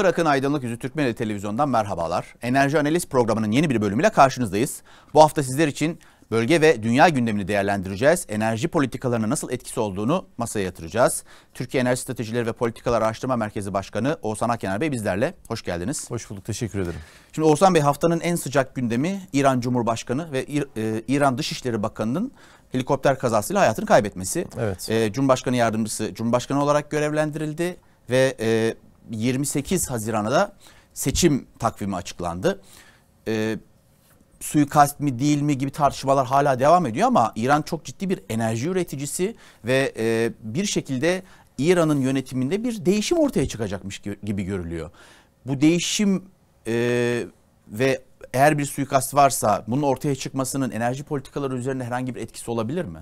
Irak'ın Aydınlık Yüzü Türkmenli Televizyon'dan merhabalar. Enerji Analiz programının yeni bir bölümüyle karşınızdayız. Bu hafta sizler için bölge ve dünya gündemini değerlendireceğiz. Enerji politikalarına nasıl etkisi olduğunu masaya yatıracağız. Türkiye Enerji Stratejileri ve Politikalar Araştırma Merkezi Başkanı Oğuzhan Akener Bey bizlerle. Hoş geldiniz. Hoş bulduk. Teşekkür ederim. Şimdi Oğuzhan Bey haftanın en sıcak gündemi İran Cumhurbaşkanı ve e, İran Dışişleri Bakanı'nın helikopter kazasıyla hayatını kaybetmesi. Evet. E, Cumhurbaşkanı yardımcısı Cumhurbaşkanı olarak görevlendirildi ve e, 28 Haziran'a da seçim takvimi açıklandı. E, suikast mi değil mi gibi tartışmalar hala devam ediyor ama İran çok ciddi bir enerji üreticisi ve e, bir şekilde İran'ın yönetiminde bir değişim ortaya çıkacakmış gibi görülüyor. Bu değişim e, ve eğer bir suikast varsa bunun ortaya çıkmasının enerji politikaları üzerine herhangi bir etkisi olabilir mi?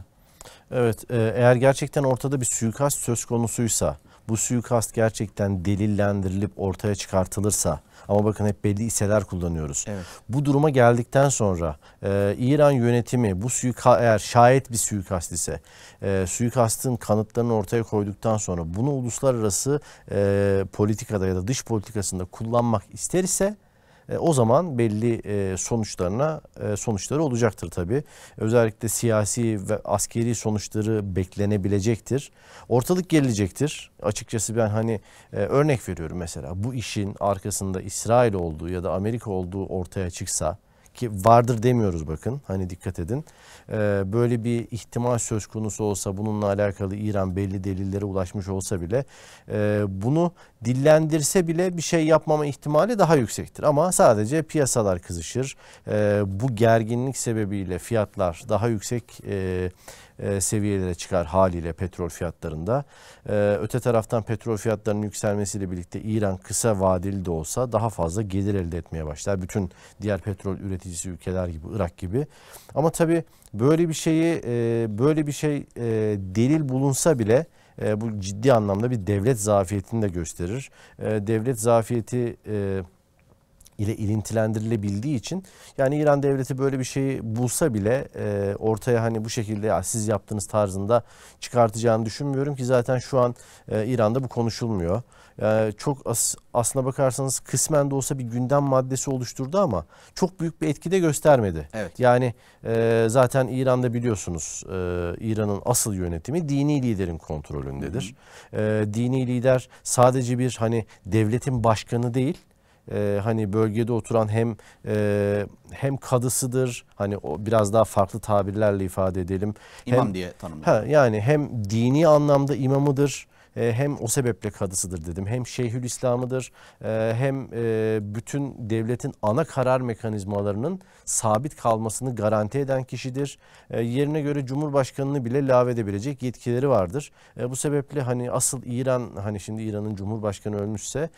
Evet e, eğer gerçekten ortada bir suikast söz konusuysa bu suikast gerçekten delillendirilip ortaya çıkartılırsa ama bakın hep belli iseler kullanıyoruz. Evet. Bu duruma geldikten sonra e, İran yönetimi bu suika eğer şayet bir suikast ise e, suikastın kanıtlarını ortaya koyduktan sonra bunu uluslararası e, politikada ya da dış politikasında kullanmak ister ise e, o zaman belli e, sonuçlarına e, sonuçları olacaktır tabi. Özellikle siyasi ve askeri sonuçları beklenebilecektir. Ortalık gelecektir. Açıkçası ben hani örnek veriyorum mesela bu işin arkasında İsrail olduğu ya da Amerika olduğu ortaya çıksa ki vardır demiyoruz bakın hani dikkat edin. Ee, böyle bir ihtimal söz konusu olsa bununla alakalı İran belli delillere ulaşmış olsa bile e, bunu dillendirse bile bir şey yapmama ihtimali daha yüksektir. Ama sadece piyasalar kızışır. Ee, bu gerginlik sebebiyle fiyatlar daha yüksek e, e, seviyelere çıkar haliyle petrol fiyatlarında. E, öte taraftan petrol fiyatlarının yükselmesiyle birlikte İran kısa vadeli de olsa daha fazla gelir elde etmeye başlar. Bütün diğer petrol üreticisi ülkeler gibi Irak gibi. Ama tabii böyle bir şeyi e, böyle bir şey delil bulunsa bile bu ciddi anlamda bir devlet zafiyetini de gösterir. devlet zafiyeti ile ilintilendirilebildiği için yani İran devleti böyle bir şeyi bulsa bile e, ortaya hani bu şekilde ya siz yaptığınız tarzında çıkartacağını düşünmüyorum ki zaten şu an e, İran'da bu konuşulmuyor. E, çok as, aslına bakarsanız kısmen de olsa bir gündem maddesi oluşturdu ama çok büyük bir etki de göstermedi. Evet. Yani e, zaten İran'da biliyorsunuz e, İran'ın asıl yönetimi dini liderin kontrolündedir. Hı hı. E, dini lider sadece bir hani devletin başkanı değil e, hani bölgede oturan hem e, hem kadısıdır hani o biraz daha farklı tabirlerle ifade edelim. İmam hem, diye tanımlıyor. He, yani hem dini anlamda imamıdır e, hem o sebeple kadısıdır dedim. Hem Şeyhülislam'ıdır İslamıdır e, hem e, bütün devletin ana karar mekanizmalarının sabit kalmasını garanti eden kişidir. yerine göre Cumhurbaşkanını bile lağvedebilecek yetkileri vardır. bu sebeple hani asıl İran hani şimdi İran'ın Cumhurbaşkanı ölmüşse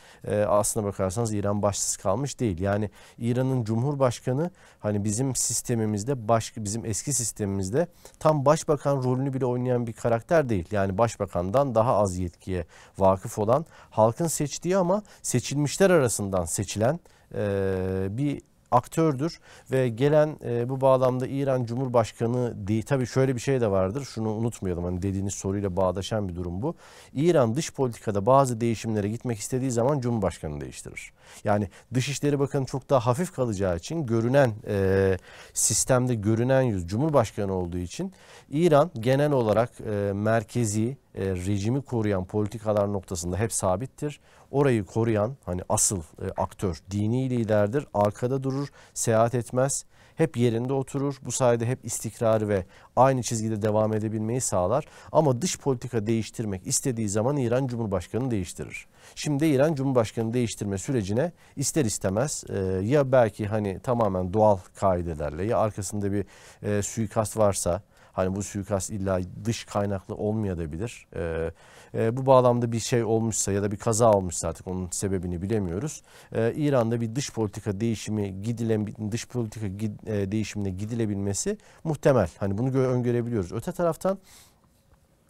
aslına bakarsanız İran başsız kalmış değil. Yani İran'ın Cumhurbaşkanı hani bizim sistemimizde baş, bizim eski sistemimizde tam başbakan rolünü bile oynayan bir karakter değil. Yani başbakandan daha az yetkiye vakıf olan halkın seçtiği ama seçilmişler arasından seçilen e, bir aktördür ve gelen e, bu bağlamda İran Cumhurbaşkanı değil tabii şöyle bir şey de vardır şunu unutmayalım hani dediğiniz soruyla bağdaşan bir durum bu. İran dış politikada bazı değişimlere gitmek istediği zaman Cumhurbaşkanı değiştirir. Yani Dışişleri Bakanı çok daha hafif kalacağı için görünen e, sistemde görünen yüz Cumhurbaşkanı olduğu için İran genel olarak e, merkezi e, rejimi koruyan politikalar noktasında hep sabittir. Orayı koruyan hani asıl e, aktör dini liderdir. Arkada durur, seyahat etmez. Hep yerinde oturur. Bu sayede hep istikrarı ve aynı çizgide devam edebilmeyi sağlar. Ama dış politika değiştirmek istediği zaman İran Cumhurbaşkanı değiştirir. Şimdi İran Cumhurbaşkanı değiştirme sürecine ister istemez e, ya belki hani tamamen doğal kaidelerle ya arkasında bir e, suikast varsa hani bu suikast illa dış kaynaklı olmayabilir. E, e, bu bağlamda bir şey olmuşsa ya da bir kaza olmuşsa artık onun sebebini bilemiyoruz. E, İran'da bir dış politika değişimi gidilen dış politika gid, e, değişimine gidilebilmesi muhtemel. Hani bunu öngörebiliyoruz. Öte taraftan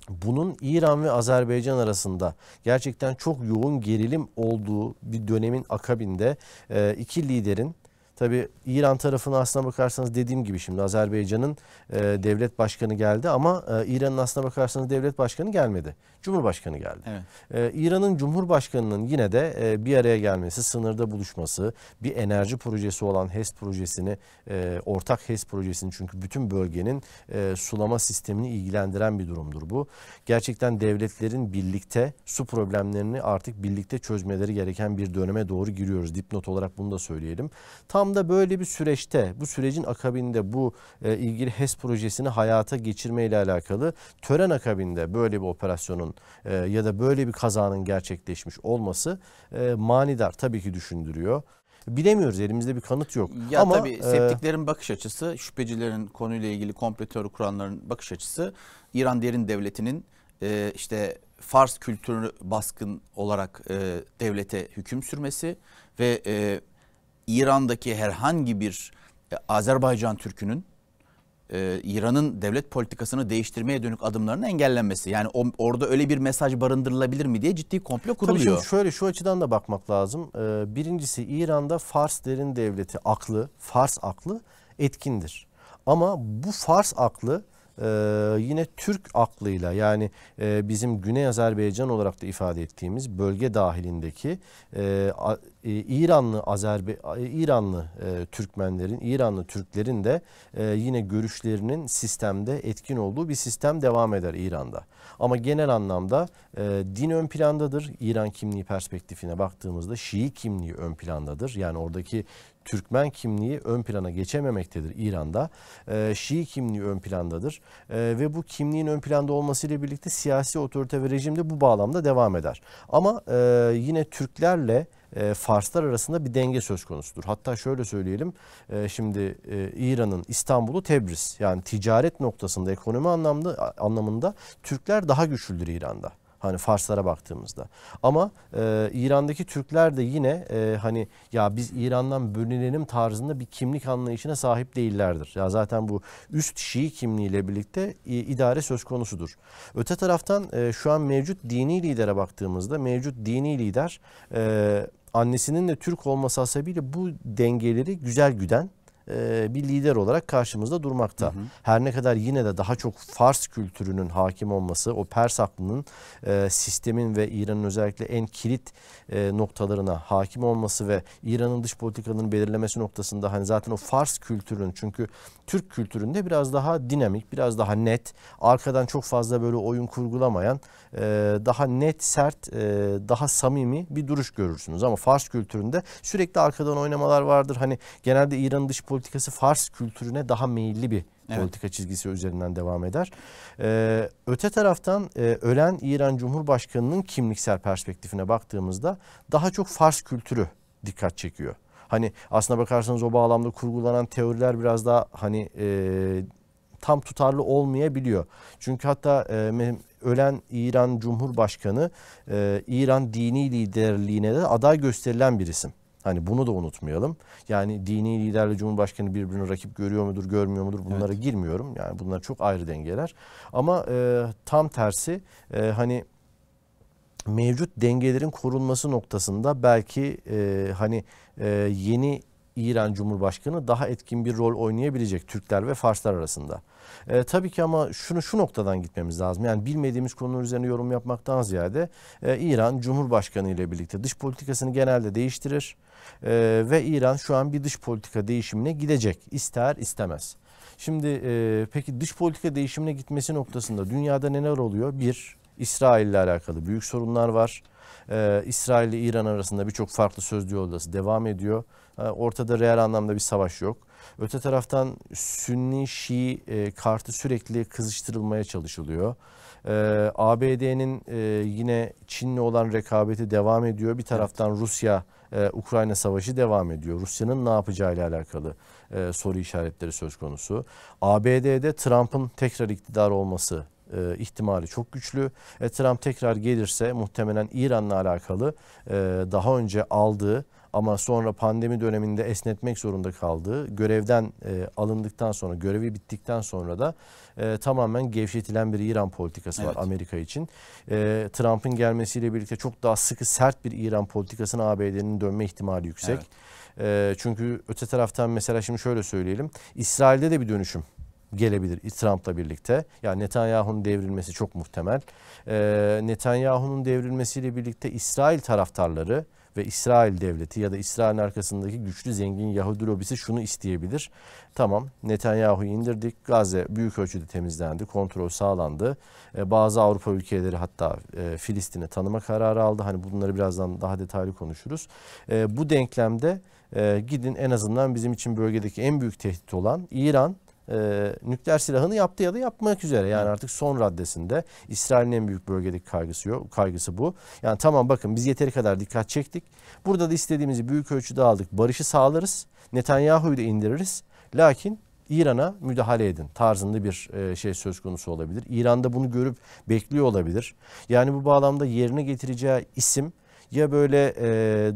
bunun İran ve Azerbaycan arasında gerçekten çok yoğun gerilim olduğu bir dönemin akabinde iki liderin Tabi İran tarafına aslına bakarsanız dediğim gibi şimdi Azerbaycan'ın e, devlet başkanı geldi ama e, İran'ın aslına bakarsanız devlet başkanı gelmedi. Cumhurbaşkanı geldi. Evet. E, İran'ın Cumhurbaşkanı'nın yine de e, bir araya gelmesi, sınırda buluşması, bir enerji projesi olan HES projesini, e, ortak HES projesini çünkü bütün bölgenin e, sulama sistemini ilgilendiren bir durumdur bu. Gerçekten devletlerin birlikte su problemlerini artık birlikte çözmeleri gereken bir döneme doğru giriyoruz. Dipnot olarak bunu da söyleyelim. Tam İslam'da böyle bir süreçte, bu sürecin akabinde bu e, ilgili HES projesini hayata geçirme ile alakalı tören akabinde böyle bir operasyonun e, ya da böyle bir kazanın gerçekleşmiş olması e, manidar tabii ki düşündürüyor. Bilemiyoruz elimizde bir kanıt yok. Ya Ama, tabii e, septiklerin e, bakış açısı, şüphecilerin konuyla ilgili kompletör kuranların bakış açısı İran derin devletinin e, işte Fars kültürü baskın olarak e, devlete hüküm sürmesi ve e, İran'daki herhangi bir e, Azerbaycan Türk'ünün e, İran'ın devlet politikasını değiştirmeye dönük adımlarının engellenmesi. Yani o, orada öyle bir mesaj barındırılabilir mi diye ciddi komplo kuruluyor. Tabii şimdi şöyle şu açıdan da bakmak lazım. Ee, birincisi İran'da Fars derin devleti aklı, Fars aklı etkindir. Ama bu Fars aklı e, yine Türk aklıyla yani e, bizim Güney Azerbaycan olarak da ifade ettiğimiz bölge dahilindeki e, e, İranlı Azerbe e, İranlı e, Türkmenlerin, İranlı Türklerin de e, yine görüşlerinin sistemde etkin olduğu bir sistem devam eder İran'da. Ama genel anlamda e, din ön plandadır. İran kimliği perspektifine baktığımızda Şii kimliği ön plandadır. Yani oradaki Türkmen kimliği ön plana geçememektedir İran'da. E, Şii kimliği ön plandadır e, ve bu kimliğin ön planda olmasıyla birlikte siyasi otorite ve rejim de bu bağlamda devam eder. Ama e, yine Türklerle e, Farslar arasında bir denge söz konusudur. Hatta şöyle söyleyelim e, şimdi e, İran'ın İstanbul'u Tebriz yani ticaret noktasında ekonomi anlamda anlamında Türkler daha güçlüdür İran'da. Hani Farslara baktığımızda. Ama e, İran'daki Türkler de yine e, hani ya biz İran'dan bölünelim tarzında bir kimlik anlayışına sahip değillerdir. Ya zaten bu üst Şii kimliğiyle birlikte e, idare söz konusudur. Öte taraftan e, şu an mevcut dini lidere baktığımızda mevcut dini lider e, annesinin de Türk olması hasebiyle bu dengeleri güzel güden e, bir lider olarak karşımızda durmakta. Hı hı. Her ne kadar yine de daha çok Fars kültürünün hakim olması, o Pers aklının e, sistemin ve İran'ın özellikle en kilit e, noktalarına hakim olması ve İran'ın dış politikalarını belirlemesi noktasında hani zaten o Fars kültürünün çünkü Türk kültüründe biraz daha dinamik, biraz daha net, arkadan çok fazla böyle oyun kurgulamayan, e, daha net, sert, e, daha samimi bir duruş görürsünüz. Ama Fars kültüründe sürekli arkadan oynamalar vardır. Hani genelde İran'ın dış politikası politikası Fars kültürüne daha meyilli bir evet. politika çizgisi üzerinden devam eder. Ee, öte taraftan e, ölen İran Cumhurbaşkanı'nın kimliksel perspektifine baktığımızda daha çok Fars kültürü dikkat çekiyor. Hani aslına bakarsanız o bağlamda kurgulanan teoriler biraz daha hani e, tam tutarlı olmayabiliyor. Çünkü hatta e, ölen İran Cumhurbaşkanı e, İran dini liderliğine de aday gösterilen bir isim. Hani bunu da unutmayalım. Yani dini liderle Cumhurbaşkanı birbirini rakip görüyor mudur, görmüyor mudur bunlara evet. girmiyorum. Yani bunlar çok ayrı dengeler. Ama e, tam tersi e, hani mevcut dengelerin korunması noktasında belki e, hani e, yeni İran Cumhurbaşkanı daha etkin bir rol oynayabilecek Türkler ve Farslar arasında. E, tabii ki ama şunu şu noktadan gitmemiz lazım. Yani bilmediğimiz konular üzerine yorum yapmaktan ziyade e, İran Cumhurbaşkanı ile birlikte dış politikasını genelde değiştirir. E, ve İran şu an bir dış politika değişimine gidecek ister istemez. Şimdi e, peki dış politika değişimine gitmesi noktasında dünyada neler oluyor? Bir, İsrail ile alakalı büyük sorunlar var. Ee, İsrail ile İran arasında birçok farklı söz odası devam ediyor. Ee, ortada real anlamda bir savaş yok. Öte taraftan Sünni Şii e, kartı sürekli kızıştırılmaya çalışılıyor. Ee, ABD'nin e, yine Çin'le olan rekabeti devam ediyor. Bir taraftan Rusya e, Ukrayna savaşı devam ediyor. Rusya'nın ne yapacağı ile alakalı soru işaretleri söz konusu. ABD'de Trump'ın tekrar iktidar olması ihtimali çok güçlü. E, Trump tekrar gelirse muhtemelen İran'la alakalı daha önce aldığı ama sonra pandemi döneminde esnetmek zorunda kaldığı, görevden e, alındıktan sonra, görevi bittikten sonra da e, tamamen gevşetilen bir İran politikası evet. var Amerika için. E, Trump'ın gelmesiyle birlikte çok daha sıkı sert bir İran politikasına ABD'nin dönme ihtimali yüksek. Evet. E, çünkü öte taraftan mesela şimdi şöyle söyleyelim. İsrail'de de bir dönüşüm gelebilir Trump'la birlikte. Yani Netanyahu'nun devrilmesi çok muhtemel. E, Netanyahu'nun devrilmesiyle birlikte İsrail taraftarları ve İsrail devleti ya da İsrail'in arkasındaki güçlü zengin Yahudi lobisi şunu isteyebilir. Tamam Netanyahu'yu indirdik. Gazze büyük ölçüde temizlendi. Kontrol sağlandı. E, bazı Avrupa ülkeleri hatta e, Filistin'i tanıma kararı aldı. Hani bunları birazdan daha detaylı konuşuruz. E, bu denklemde e, gidin en azından bizim için bölgedeki en büyük tehdit olan İran e, nükleer silahını yaptı ya da yapmak üzere. Yani artık son raddesinde İsrail'in en büyük bölgedeki kaygısı yok, kaygısı bu. Yani tamam bakın biz yeteri kadar dikkat çektik. Burada da istediğimizi büyük ölçüde aldık. Barışı sağlarız. Netanyahu'yu da indiririz. Lakin İran'a müdahale edin tarzında bir e, şey söz konusu olabilir. İran da bunu görüp bekliyor olabilir. Yani bu bağlamda yerine getireceği isim ya böyle e,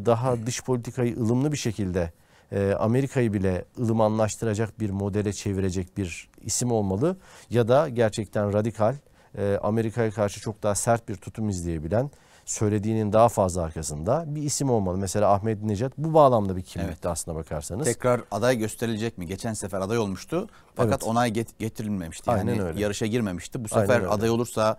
daha dış politikayı ılımlı bir şekilde ee, Amerika'yı bile ılımanlaştıracak bir modele çevirecek bir isim olmalı ya da gerçekten radikal e, Amerika'ya karşı çok daha sert bir tutum izleyebilen söylediğinin daha fazla arkasında bir isim olmalı. Mesela Ahmet Necat bu bağlamda bir kimlikti evet. aslına bakarsanız. Tekrar aday gösterilecek mi? Geçen sefer aday olmuştu fakat evet. onay get- getirilmemişti. Yani Aynen öyle. yarışa girmemişti. Bu sefer aday olursa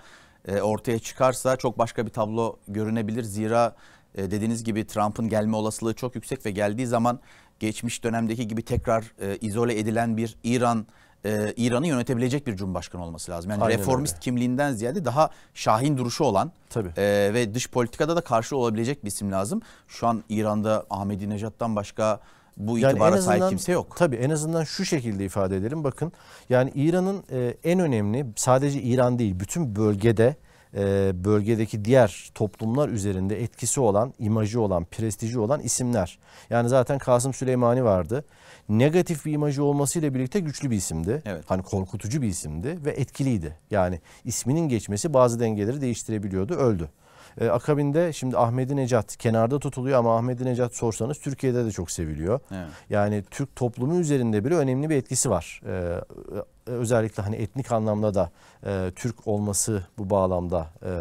e, ortaya çıkarsa çok başka bir tablo görünebilir. Zira e, dediğiniz gibi Trump'ın gelme olasılığı çok yüksek ve geldiği zaman geçmiş dönemdeki gibi tekrar e, izole edilen bir İran e, İran'ı yönetebilecek bir cumhurbaşkanı olması lazım. Yani Aynen reformist öyle. kimliğinden ziyade daha şahin duruşu olan Tabii. E, ve dış politikada da karşı olabilecek bir isim lazım. Şu an İran'da Ahmedi Nejat'tan başka bu yani itibara sahip kimse yok. Tabii en azından şu şekilde ifade edelim. Bakın yani İran'ın e, en önemli sadece İran değil bütün bölgede e, bölgedeki diğer toplumlar üzerinde etkisi olan, imajı olan, prestiji olan isimler. Yani zaten Kasım Süleymani vardı. Negatif bir imajı olmasıyla birlikte güçlü bir isimdi. Evet. Hani korkutucu bir isimdi ve etkiliydi. Yani isminin geçmesi bazı dengeleri değiştirebiliyordu, öldü. E, akabinde şimdi Ahmedi Necat kenarda tutuluyor ama Ahmedi Necat sorsanız Türkiye'de de çok seviliyor. Evet. Yani Türk toplumu üzerinde bile önemli bir etkisi var. E, e, özellikle hani etnik anlamda da e, Türk olması bu bağlamda e,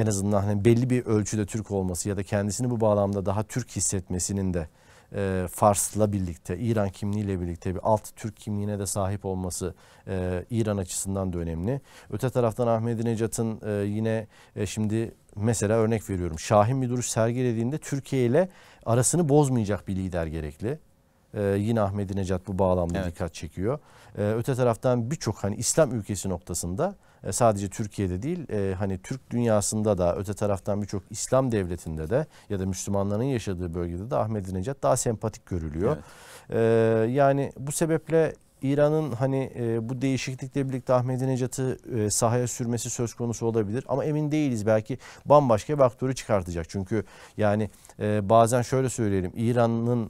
en azından hani belli bir ölçüde Türk olması ya da kendisini bu bağlamda daha Türk hissetmesinin de e, Fars'la birlikte, İran kimliğiyle birlikte bir alt Türk kimliğine de sahip olması e, İran açısından da önemli. Öte taraftan Ahmedinejad'ın e, yine e, şimdi mesela örnek veriyorum Şahin bir duruş sergilediğinde Türkiye ile arasını bozmayacak bir lider gerekli. Ee, yine Necat bu bağlamda evet. dikkat çekiyor. Ee, öte taraftan birçok hani İslam ülkesi noktasında e, sadece Türkiye'de değil e, hani Türk dünyasında da öte taraftan birçok İslam devletinde de ya da Müslümanların yaşadığı bölgede de Ahmet Ahmedinejad daha sempatik görülüyor. Evet. E, yani bu sebeple İran'ın hani bu değişiklikle birlikte Ahmet e, sahaya sürmesi söz konusu olabilir ama emin değiliz belki bambaşka bir aktörü çıkartacak. Çünkü yani bazen şöyle söyleyelim İran'ın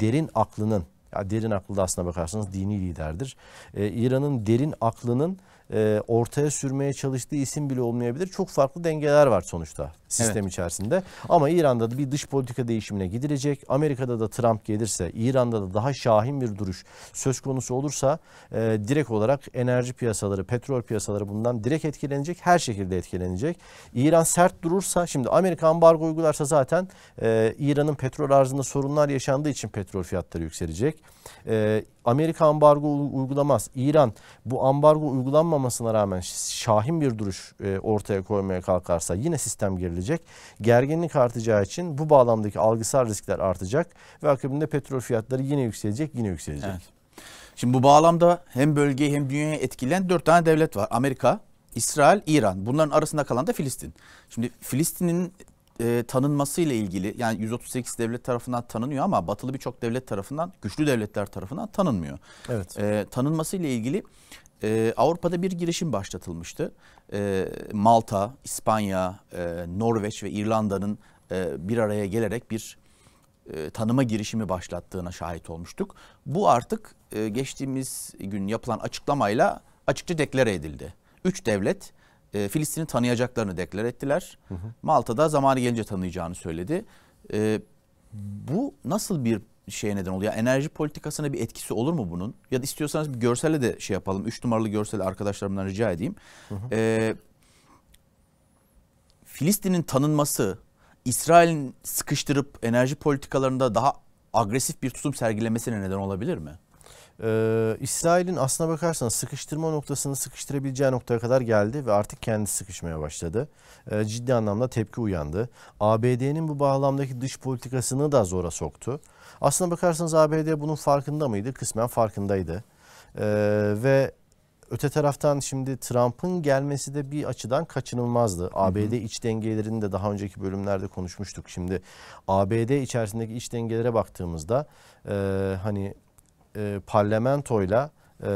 derin aklının ya derin aklı da aslına bakarsanız dini liderdir. E, İran'ın derin aklının e, ortaya sürmeye çalıştığı isim bile olmayabilir. Çok farklı dengeler var sonuçta sistem evet. içerisinde. Ama İran'da da bir dış politika değişimine gidilecek. Amerika'da da Trump gelirse, İran'da da daha şahin bir duruş söz konusu olursa e, direkt olarak enerji piyasaları, petrol piyasaları bundan direkt etkilenecek. Her şekilde etkilenecek. İran sert durursa, şimdi Amerika ambargo uygularsa zaten e, İran'ın petrol arzında sorunlar yaşandığı için petrol fiyatları yükselecek. E, Amerika ambargo uygulamaz. İran bu ambargo uygulanmamasına rağmen şahin bir duruş e, ortaya koymaya kalkarsa yine sistem gerilecek. Gerginlik artacağı için bu bağlamdaki algısal riskler artacak ve akabinde petrol fiyatları yine yükselecek, yine yükselecek. Evet. Şimdi bu bağlamda hem bölgeyi hem dünyayı etkileyen dört tane devlet var. Amerika, İsrail, İran. Bunların arasında kalan da Filistin. Şimdi Filistin'in e, tanınması ile ilgili yani 138 devlet tarafından tanınıyor ama batılı birçok devlet tarafından güçlü devletler tarafından tanınmıyor. Evet. E, tanınması ile ilgili e, Avrupa'da bir girişim başlatılmıştı. E, Malta, İspanya, e, Norveç ve İrlanda'nın e, bir araya gelerek bir e, tanıma girişimi başlattığına şahit olmuştuk. Bu artık e, geçtiğimiz gün yapılan açıklamayla açıkça deklare edildi. Üç devlet e, Filistin'i tanıyacaklarını deklar ettiler. Hı hı. Malta'da zamanı gelince tanıyacağını söyledi. E, bu nasıl bir şey neden oluyor? Enerji politikasına bir etkisi olur mu bunun? Ya da istiyorsanız bir görselle de şey yapalım. Üç numaralı görselle arkadaşlarımdan rica edeyim. Hı hı. E, Filistin'in tanınması, İsrail'in sıkıştırıp enerji politikalarında daha agresif bir tutum sergilemesine neden olabilir mi? Ee, İsrail'in aslına bakarsanız sıkıştırma noktasını sıkıştırabileceği noktaya kadar geldi ve artık kendisi sıkışmaya başladı. Ee, ciddi anlamda tepki uyandı. ABD'nin bu bağlamdaki dış politikasını da zora soktu. Aslına bakarsanız ABD bunun farkında mıydı? Kısmen farkındaydı. Ee, ve öte taraftan şimdi Trump'ın gelmesi de bir açıdan kaçınılmazdı. ABD hı hı. iç dengelerini de daha önceki bölümlerde konuşmuştuk. Şimdi ABD içerisindeki iç dengelere baktığımızda e, hani e, parlamentoyla e,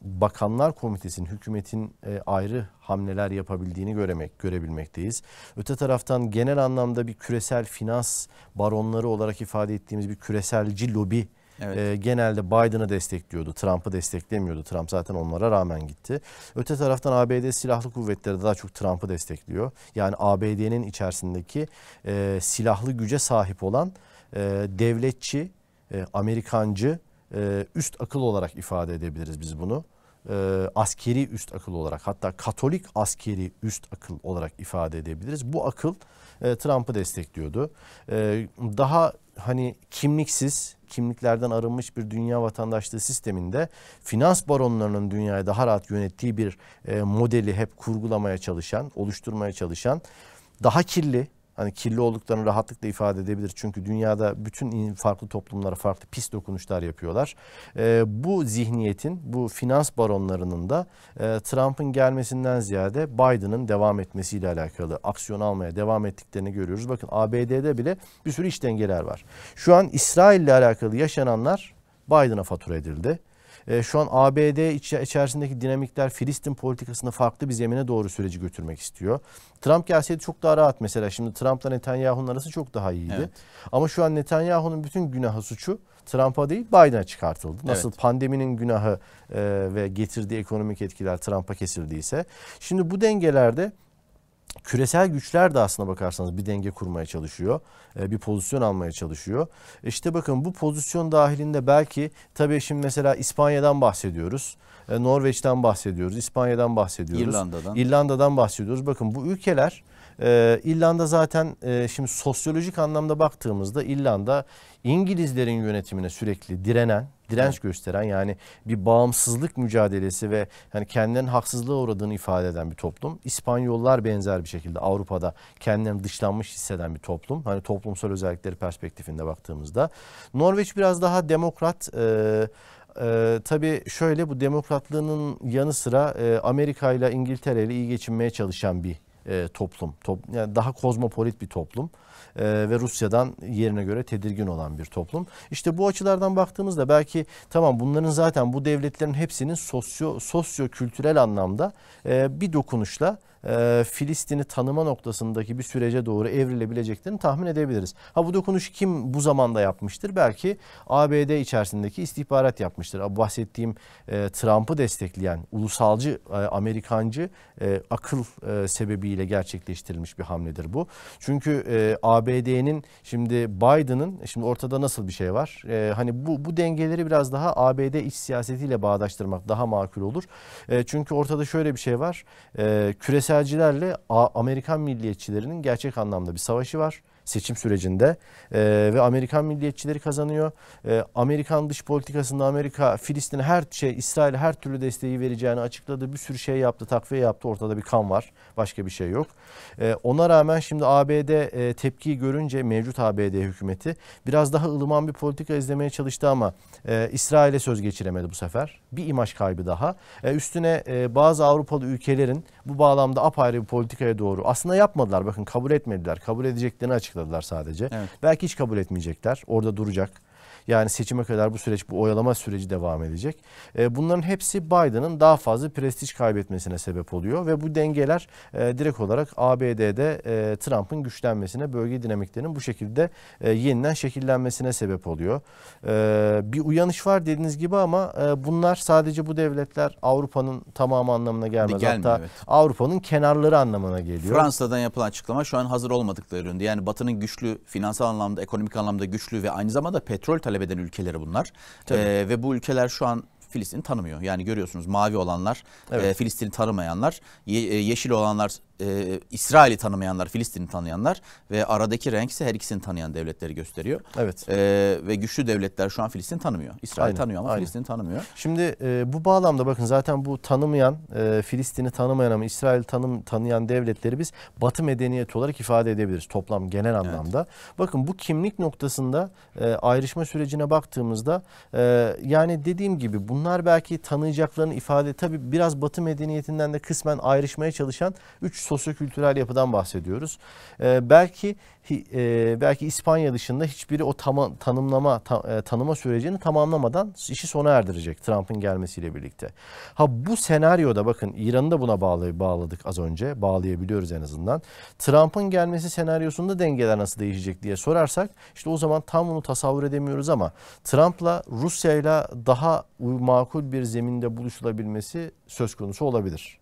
Bakanlar Komitesi'nin hükümetin e, ayrı hamleler yapabildiğini göremek görebilmekteyiz. Öte taraftan genel anlamda bir küresel finans baronları olarak ifade ettiğimiz bir küreselci lobi Evet. E, genelde Biden'ı destekliyordu. Trump'ı desteklemiyordu. Trump zaten onlara rağmen gitti. Öte taraftan ABD silahlı kuvvetleri daha çok Trump'ı destekliyor. Yani ABD'nin içerisindeki e, silahlı güce sahip olan e, devletçi, e, Amerikancı, e, üst akıl olarak ifade edebiliriz biz bunu. E, askeri üst akıl olarak hatta Katolik askeri üst akıl olarak ifade edebiliriz. Bu akıl e, Trump'ı destekliyordu. E, daha hani kimliksiz, kimliklerden arınmış bir dünya vatandaşlığı sisteminde finans baronlarının dünyayı daha rahat yönettiği bir e, modeli hep kurgulamaya çalışan, oluşturmaya çalışan daha kirli, hani kirli olduklarını rahatlıkla ifade edebilir. Çünkü dünyada bütün farklı toplumlara farklı pis dokunuşlar yapıyorlar. E, bu zihniyetin, bu finans baronlarının da e, Trump'ın gelmesinden ziyade Biden'ın devam etmesiyle alakalı aksiyon almaya devam ettiklerini görüyoruz. Bakın ABD'de bile bir sürü iç dengeler var. Şu an İsrail ile alakalı yaşananlar Biden'a fatura edildi e, şu an ABD içerisindeki dinamikler Filistin politikasında farklı bir zemine doğru süreci götürmek istiyor. Trump gelseydi çok daha rahat mesela. Şimdi Trump'la Netanyahu'nun arası çok daha iyiydi. Evet. Ama şu an Netanyahu'nun bütün günahı suçu Trump'a değil Biden'a çıkartıldı. Nasıl evet. pandeminin günahı e, ve getirdiği ekonomik etkiler Trump'a kesildiyse. Şimdi bu dengelerde küresel güçler de aslına bakarsanız bir denge kurmaya çalışıyor. E, bir pozisyon almaya çalışıyor. E, işte bakın bu pozisyon dahilinde belki tabii şimdi mesela İspanya'dan bahsediyoruz. E, Norveç'ten bahsediyoruz. İspanya'dan bahsediyoruz. İrlanda'dan. İrlanda'dan bahsediyoruz. Bakın bu ülkeler İrlanda zaten şimdi sosyolojik anlamda baktığımızda İrlanda İngilizlerin yönetimine sürekli direnen direnç gösteren yani bir bağımsızlık mücadelesi ve yani kendilerinin haksızlığa uğradığını ifade eden bir toplum. İspanyollar benzer bir şekilde Avrupa'da kendilerini dışlanmış hisseden bir toplum. Hani toplumsal özellikleri perspektifinde baktığımızda. Norveç biraz daha demokrat ee, e, ee, tabii şöyle bu demokratlığının yanı sıra e, Amerika ile İngiltere ile iyi geçinmeye çalışan bir e, toplum. Top, yani daha kozmopolit bir toplum. Ee, ve Rusya'dan yerine göre tedirgin olan bir toplum. İşte bu açılardan baktığımızda belki tamam bunların zaten bu devletlerin hepsinin sosyo sosyo kültürel anlamda e, bir dokunuşla e, Filistin'i tanıma noktasındaki bir sürece doğru evrilebileceklerini tahmin edebiliriz. Ha bu dokunuşu kim bu zamanda yapmıştır? Belki ABD içerisindeki istihbarat yapmıştır. Bahsettiğim e, Trump'ı destekleyen ulusalcı, e, Amerikancı e, akıl e, sebebiyle gerçekleştirilmiş bir hamledir bu. Çünkü e, ABD'nin şimdi Biden'ın e, şimdi ortada nasıl bir şey var? E, hani bu bu dengeleri biraz daha ABD iç siyasetiyle bağdaştırmak daha makul olur. E, çünkü ortada şöyle bir şey var. E, küresel işgalcilerle Amerikan milliyetçilerinin gerçek anlamda bir savaşı var seçim sürecinde e, ve Amerikan milliyetçileri kazanıyor. E, Amerikan dış politikasında Amerika Filistin'e her şey, İsrail'e her türlü desteği vereceğini açıkladı. Bir sürü şey yaptı, takviye yaptı. Ortada bir kan var. Başka bir şey yok. E, ona rağmen şimdi ABD e, tepkiyi görünce mevcut ABD hükümeti biraz daha ılıman bir politika izlemeye çalıştı ama e, İsrail'e söz geçiremedi bu sefer. Bir imaj kaybı daha. E, üstüne e, bazı Avrupalı ülkelerin bu bağlamda apayrı bir politikaya doğru aslında yapmadılar. Bakın kabul etmediler. Kabul edeceklerini açıkladı karşıladılar sadece. Evet. Belki hiç kabul etmeyecekler. Orada duracak. Yani seçime kadar bu süreç, bu oyalama süreci devam edecek. E, bunların hepsi Biden'ın daha fazla prestij kaybetmesine sebep oluyor ve bu dengeler e, direkt olarak ABD'de e, Trump'ın güçlenmesine, bölge dinamiklerinin bu şekilde e, yeniden şekillenmesine sebep oluyor. E, bir uyanış var dediğiniz gibi ama bunlar sadece bu devletler Avrupa'nın tamamı anlamına gelmez. Gelmiyor, Hatta evet. Avrupa'nın kenarları anlamına geliyor. Fransa'dan yapılan açıklama şu an hazır olmadıkları yönünde. Yani Batı'nın güçlü finansal anlamda, ekonomik anlamda güçlü ve aynı zamanda petrol talebi talep eden ülkeleri bunlar. E, ve bu ülkeler şu an Filistin'i tanımıyor. Yani görüyorsunuz mavi olanlar, evet. e, Filistin'i tanımayanlar, ye, e, yeşil olanlar e, İsrail'i tanımayanlar, Filistin'i tanıyanlar ve aradaki renk ise her ikisini tanıyan devletleri gösteriyor. Evet. E, ve güçlü devletler şu an Filistin tanımıyor. İsrail tanıyor ama aynen. Filistin tanımıyor. Şimdi e, bu bağlamda bakın zaten bu tanımayan, e, Filistin'i tanımayan ama İsrail'i tanım, tanıyan devletleri biz Batı medeniyeti olarak ifade edebiliriz toplam genel anlamda. Evet. Bakın bu kimlik noktasında e, ayrışma sürecine baktığımızda e, yani dediğim gibi bunlar belki tanıyacaklarını ifade tabii biraz Batı medeniyetinden de kısmen ayrışmaya çalışan üç sosyokültürel yapıdan bahsediyoruz. E, belki e, belki İspanya dışında hiçbiri o tama, tanımlama ta, e, tanıma sürecini tamamlamadan işi sona erdirecek Trump'ın gelmesiyle birlikte. Ha bu senaryoda bakın İran'ı da buna bağlay, bağladık az önce. Bağlayabiliyoruz en azından. Trump'ın gelmesi senaryosunda dengeler nasıl değişecek diye sorarsak işte o zaman tam bunu tasavvur edemiyoruz ama Trump'la Rusya'yla daha makul bir zeminde buluşulabilmesi söz konusu olabilir.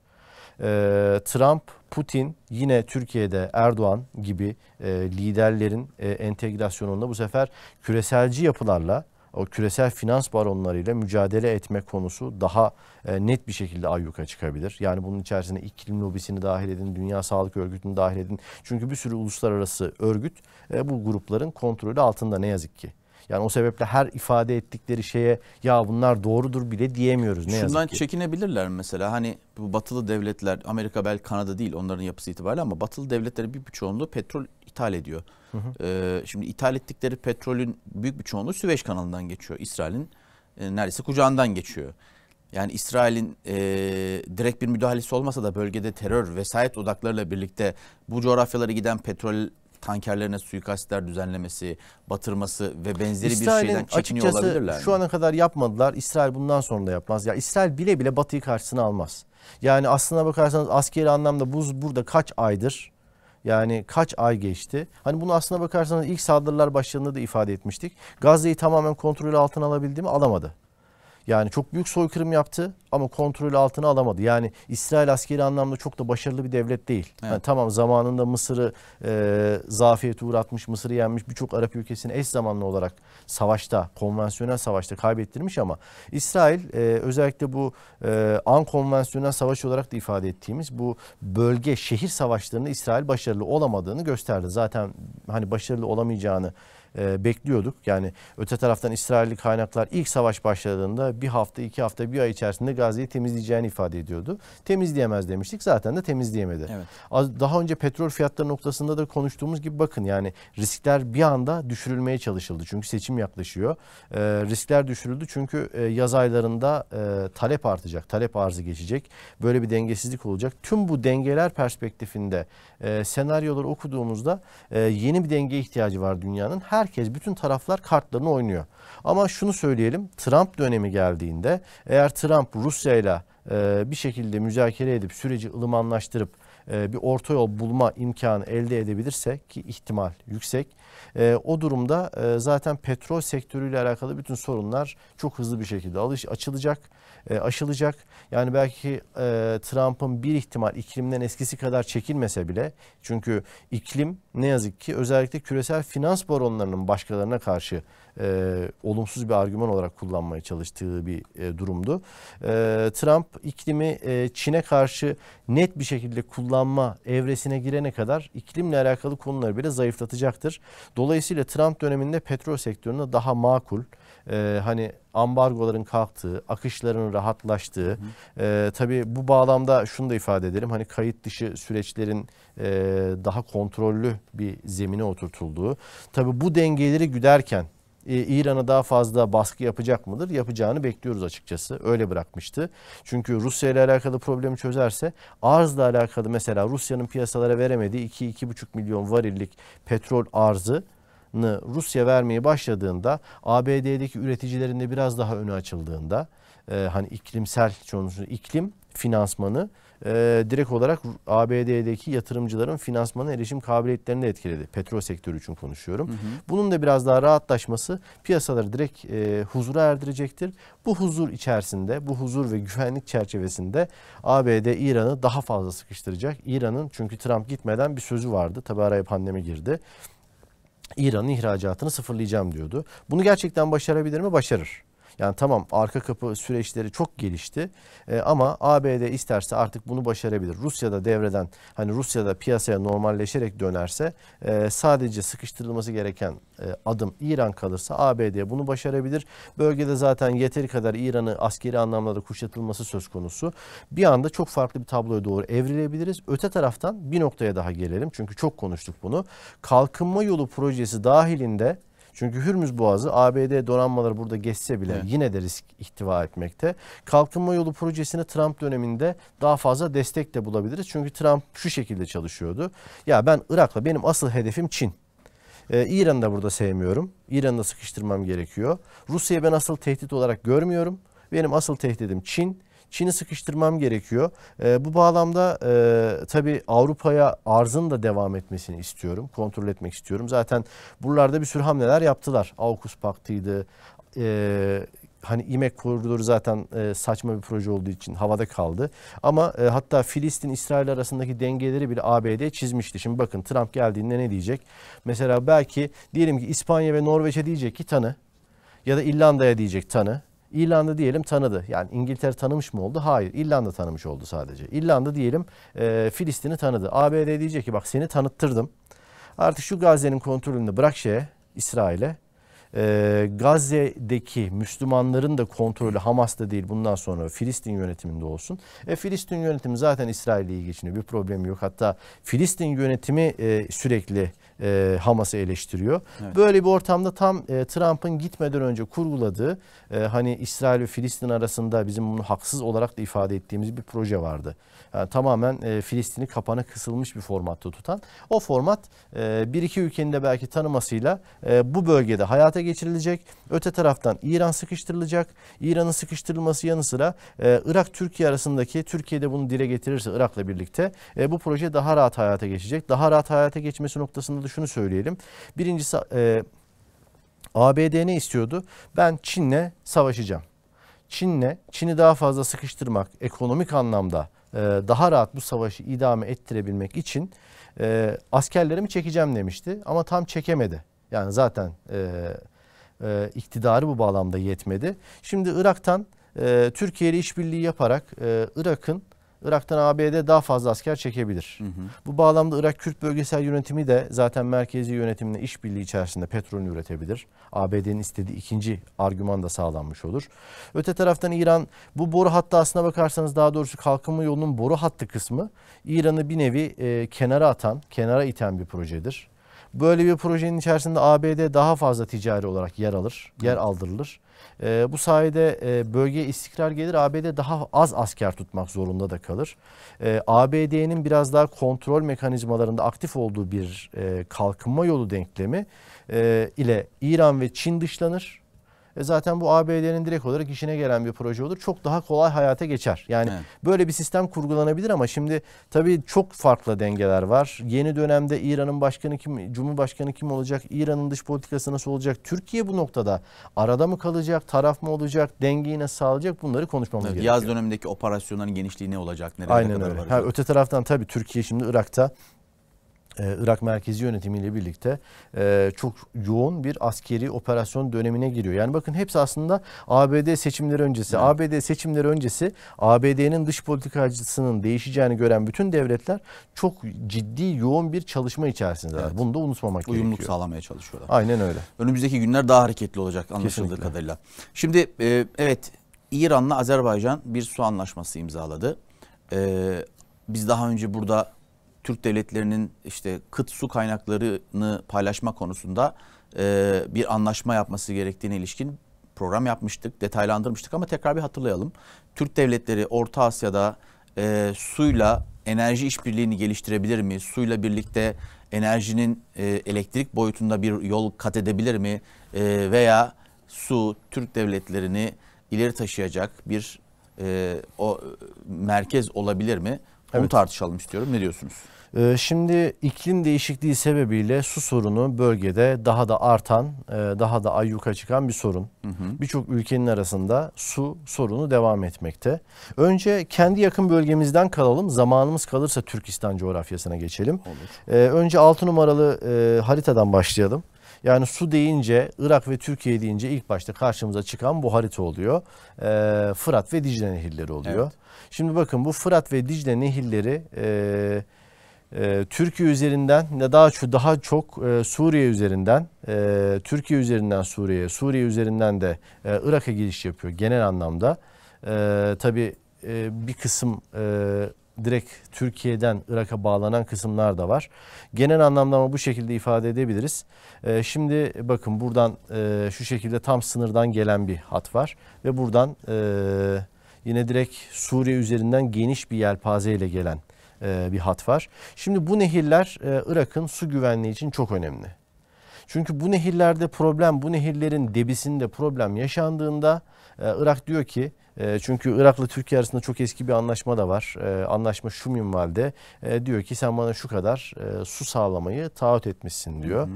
Ee, Trump Putin yine Türkiye'de Erdoğan gibi e, liderlerin e, entegrasyonunda bu sefer küreselci yapılarla o küresel finans baronlarıyla mücadele etme konusu daha e, net bir şekilde ayyuka çıkabilir. Yani bunun içerisine iklim lobisini dahil edin, Dünya Sağlık Örgütü'nü dahil edin. Çünkü bir sürü uluslararası örgüt e, bu grupların kontrolü altında ne yazık ki. Yani o sebeple her ifade ettikleri şeye ya bunlar doğrudur bile diyemiyoruz. Ne Şundan yazık ki. çekinebilirler mesela hani bu batılı devletler Amerika belki Kanada değil onların yapısı itibariyle ama batılı devletlerin büyük bir çoğunluğu petrol ithal ediyor. Hı hı. Ee, şimdi ithal ettikleri petrolün büyük bir çoğunluğu Süveyş kanalından geçiyor. İsrail'in e, neredeyse kucağından geçiyor. Yani İsrail'in e, direkt bir müdahalesi olmasa da bölgede terör, vesayet odaklarıyla birlikte bu coğrafyalara giden petrol tankerlerine suikastler düzenlemesi, batırması ve benzeri İsrail'in bir şeyden çekiniyor açıkçası olabilirler. Şu ana kadar yapmadılar. İsrail bundan sonra da yapmaz. Ya İsrail bile bile Batı'yı karşısına almaz. Yani aslına bakarsanız askeri anlamda buz burada kaç aydır yani kaç ay geçti? Hani bunu aslına bakarsanız ilk saldırılar başladığında da ifade etmiştik. Gazze'yi tamamen kontrolü altına alabildi mi? Alamadı. Yani çok büyük soykırım yaptı ama kontrolü altına alamadı. Yani İsrail askeri anlamda çok da başarılı bir devlet değil. Evet. Yani tamam zamanında Mısır'ı e, zafiyete uğratmış, Mısır'ı yenmiş birçok Arap ülkesini eş zamanlı olarak savaşta, konvansiyonel savaşta kaybettirmiş ama İsrail e, özellikle bu e, konvansiyonel savaş olarak da ifade ettiğimiz bu bölge şehir savaşlarında İsrail başarılı olamadığını gösterdi. Zaten hani başarılı olamayacağını e, bekliyorduk. Yani öte taraftan İsrailli kaynaklar ilk savaş başladığında bir hafta, iki hafta, bir ay içerisinde Gazze'yi temizleyeceğini ifade ediyordu. Temizleyemez demiştik. Zaten de temizleyemedi. Evet. daha önce petrol fiyatları noktasında da konuştuğumuz gibi bakın yani riskler bir anda düşürülmeye çalışıldı. Çünkü seçim yaklaşıyor. E, riskler düşürüldü çünkü e, yaz aylarında e, talep artacak. Talep arzı geçecek. Böyle bir dengesizlik olacak. Tüm bu dengeler perspektifinde e, senaryoları okuduğumuzda e, yeni bir denge ihtiyacı var dünyanın. Her herkes, bütün taraflar kartlarını oynuyor. Ama şunu söyleyelim, Trump dönemi geldiğinde eğer Trump Rusya ile bir şekilde müzakere edip süreci ılımanlaştırıp e, bir orta yol bulma imkanı elde edebilirse ki ihtimal yüksek e, o durumda e, zaten petrol sektörüyle alakalı bütün sorunlar çok hızlı bir şekilde açılacak aşılacak. Yani belki Trump'ın bir ihtimal iklimden eskisi kadar çekilmese bile çünkü iklim ne yazık ki özellikle küresel finans baronlarının başkalarına karşı e, olumsuz bir argüman olarak kullanmaya çalıştığı bir e, durumdu. E, Trump iklimi e, Çin'e karşı net bir şekilde kullan konutlanma evresine girene kadar iklimle alakalı konuları bile zayıflatacaktır. Dolayısıyla Trump döneminde petrol sektöründe daha makul, e, hani ambargoların kalktığı, akışların rahatlaştığı. E, tabii bu bağlamda şunu da ifade edelim. Hani kayıt dışı süreçlerin e, daha kontrollü bir zemine oturtulduğu. Tabii bu dengeleri güderken ee, İran'a daha fazla baskı yapacak mıdır? Yapacağını bekliyoruz açıkçası. Öyle bırakmıştı. Çünkü Rusya ile alakalı problemi çözerse arzla alakalı mesela Rusya'nın piyasalara veremediği 2-2,5 milyon varillik petrol arzını Rusya vermeye başladığında ABD'deki üreticilerin de biraz daha önü açıldığında e, hani iklimsel çoğunluğu iklim finansmanı e, direkt olarak ABD'deki yatırımcıların finansmana erişim kabiliyetlerini de etkiledi. Petrol sektörü için konuşuyorum. Hı hı. Bunun da biraz daha rahatlaşması piyasaları direkt e, huzura erdirecektir. Bu huzur içerisinde, bu huzur ve güvenlik çerçevesinde ABD İran'ı daha fazla sıkıştıracak. İran'ın çünkü Trump gitmeden bir sözü vardı. Tabi araya pandemi girdi. İran'ın ihracatını sıfırlayacağım diyordu. Bunu gerçekten başarabilir mi? Başarır. Yani tamam arka kapı süreçleri çok gelişti e, ama ABD isterse artık bunu başarabilir. Rusya'da devreden hani Rusya'da piyasaya normalleşerek dönerse e, sadece sıkıştırılması gereken e, adım İran kalırsa ABD bunu başarabilir. Bölgede zaten yeteri kadar İran'ı askeri anlamda da kuşatılması söz konusu. Bir anda çok farklı bir tabloya doğru evrilebiliriz. Öte taraftan bir noktaya daha gelelim çünkü çok konuştuk bunu. Kalkınma yolu projesi dahilinde çünkü Hürmüz Boğazı ABD donanmaları burada geçse bile evet. yine de risk ihtiva etmekte. Kalkınma yolu projesini Trump döneminde daha fazla destek de bulabiliriz. Çünkü Trump şu şekilde çalışıyordu. Ya ben Irak'la benim asıl hedefim Çin. Ee, İran'ı da burada sevmiyorum. İran'ı da sıkıştırmam gerekiyor. Rusya'yı ben asıl tehdit olarak görmüyorum. Benim asıl tehdidim Çin. Çin'i sıkıştırmam gerekiyor. E, bu bağlamda e, tabii Avrupa'ya arzın da devam etmesini istiyorum. Kontrol etmek istiyorum. Zaten buralarda bir sürü hamleler yaptılar. AUKUS Paktı'ydı. E, hani İMEK koridoru zaten e, saçma bir proje olduğu için havada kaldı. Ama e, hatta Filistin-İsrail arasındaki dengeleri bile ABD çizmişti. Şimdi bakın Trump geldiğinde ne diyecek? Mesela belki diyelim ki İspanya ve Norveç'e diyecek ki tanı ya da İrlanda'ya diyecek tanı İrlanda diyelim tanıdı. Yani İngiltere tanımış mı oldu? Hayır. İrlanda tanımış oldu sadece. İrlanda diyelim e, Filistin'i tanıdı. ABD diyecek ki bak seni tanıttırdım. Artık şu Gazze'nin kontrolünü bırak şeye İsrail'e. E, Gazze'deki Müslümanların da kontrolü Hamas'ta değil bundan sonra Filistin yönetiminde olsun. E, Filistin yönetimi zaten İsrail'le iyi geçiniyor bir problem yok. Hatta Filistin yönetimi e, sürekli e, Hamas'ı eleştiriyor. Evet. Böyle bir ortamda tam e, Trump'ın gitmeden önce kurguladığı e, hani İsrail ve Filistin arasında bizim bunu haksız olarak da ifade ettiğimiz bir proje vardı. Yani e, tamamen e, Filistin'i kapana kısılmış bir formatta tutan. O format e, bir iki ülkenin de belki tanımasıyla e, bu bölgede hayata geçirilecek. Öte taraftan İran sıkıştırılacak. İran'ın sıkıştırılması yanı sıra e, Irak-Türkiye arasındaki Türkiye'de bunu dile getirirse Irak'la birlikte e, bu proje daha rahat hayata geçecek. Daha rahat hayata geçmesi noktasında da şunu söyleyelim. Birincisi e, ABD ne istiyordu? Ben Çin'le savaşacağım. Çin'le Çin'i daha fazla sıkıştırmak ekonomik anlamda e, daha rahat bu savaşı idame ettirebilmek için e, askerlerimi çekeceğim demişti ama tam çekemedi. Yani zaten e, e, iktidarı bu bağlamda yetmedi. Şimdi Irak'tan e, Türkiye ile işbirliği yaparak e, Irak'ın Irak'tan ABD daha fazla asker çekebilir. Hı hı. Bu bağlamda Irak Kürt bölgesel yönetimi de zaten merkezi yönetimle işbirliği içerisinde petrol üretebilir. ABD'nin istediği ikinci argüman da sağlanmış olur. Öte taraftan İran bu boru hattı aslına bakarsanız daha doğrusu kalkınma yolunun boru hattı kısmı İran'ı bir nevi e, kenara atan, kenara iten bir projedir. Böyle bir projenin içerisinde ABD daha fazla ticari olarak yer alır, yer aldırılır. E, bu sayede e, bölgeye istikrar gelir. ABD daha az asker tutmak zorunda da kalır. E, ee, ABD'nin biraz daha kontrol mekanizmalarında aktif olduğu bir e, kalkınma yolu denklemi e, ile İran ve Çin dışlanır. E zaten bu ABD'nin direkt olarak işine gelen bir proje olur. Çok daha kolay hayata geçer. Yani evet. böyle bir sistem kurgulanabilir ama şimdi tabii çok farklı dengeler var. Yeni dönemde İran'ın başkanı kim, Cumhurbaşkanı kim olacak? İran'ın dış politikası nasıl olacak? Türkiye bu noktada arada mı kalacak, taraf mı olacak, dengeyi nasıl sağlayacak? Bunları konuşmamız evet, gerekiyor. Yaz dönemindeki operasyonların genişliği ne olacak? Nereye Aynen kadar öyle. Ha, öte taraftan tabii Türkiye şimdi Irak'ta ee, Irak merkezi yönetimiyle birlikte e, çok yoğun bir askeri operasyon dönemine giriyor. Yani bakın hepsi aslında ABD seçimleri öncesi. Evet. ABD seçimleri öncesi ABD'nin dış politikacısının değişeceğini gören bütün devletler çok ciddi yoğun bir çalışma içerisindeler. Evet. Bunu da unutmamak Uyumluk gerekiyor. Uyumluk sağlamaya çalışıyorlar. Aynen öyle. Önümüzdeki günler daha hareketli olacak anlaşıldığı Kesinlikle. kadarıyla. Şimdi e, evet İran'la Azerbaycan bir su anlaşması imzaladı. E, biz daha önce burada Türk devletlerinin işte kıt su kaynaklarını paylaşma konusunda e, bir anlaşma yapması gerektiğine ilişkin program yapmıştık, detaylandırmıştık ama tekrar bir hatırlayalım. Türk devletleri Orta Asya'da e, suyla enerji işbirliğini geliştirebilir mi? Suyla birlikte enerjinin e, elektrik boyutunda bir yol kat edebilir mi? E, veya su Türk devletlerini ileri taşıyacak bir e, o merkez olabilir mi? Onu evet. tartışalım istiyorum. Ne diyorsunuz? Ee, şimdi iklim değişikliği sebebiyle su sorunu bölgede daha da artan, e, daha da ayyuka çıkan bir sorun. Birçok ülkenin arasında su sorunu devam etmekte. Önce kendi yakın bölgemizden kalalım. Zamanımız kalırsa Türkistan coğrafyasına geçelim. Olur. Ee, önce 6 numaralı e, haritadan başlayalım. Yani su deyince Irak ve Türkiye deyince ilk başta karşımıza çıkan bu harita oluyor. Ee, Fırat ve Dicle nehirleri oluyor. Evet. Şimdi bakın bu Fırat ve Dicle nehirleri e, e, Türkiye üzerinden ne daha çok daha çok e, Suriye üzerinden e, Türkiye üzerinden Suriye Suriye üzerinden de e, Irak'a giriş yapıyor genel anlamda. E, tabii e, bir kısım e, direkt Türkiye'den Irak'a bağlanan kısımlar da var. Genel anlamda ama bu şekilde ifade edebiliriz. E, şimdi bakın buradan e, şu şekilde tam sınırdan gelen bir hat var ve buradan e, Yine direkt Suriye üzerinden geniş bir yelpaze ile gelen e, bir hat var. Şimdi bu nehirler e, Irak'ın su güvenliği için çok önemli. Çünkü bu nehirlerde problem, bu nehirlerin debisinde problem yaşandığında e, Irak diyor ki ee, çünkü Irak'la Türkiye arasında çok eski bir anlaşma da var. Ee, anlaşma şu minvalde ee, diyor ki sen bana şu kadar e, su sağlamayı taahhüt etmişsin diyor. Hı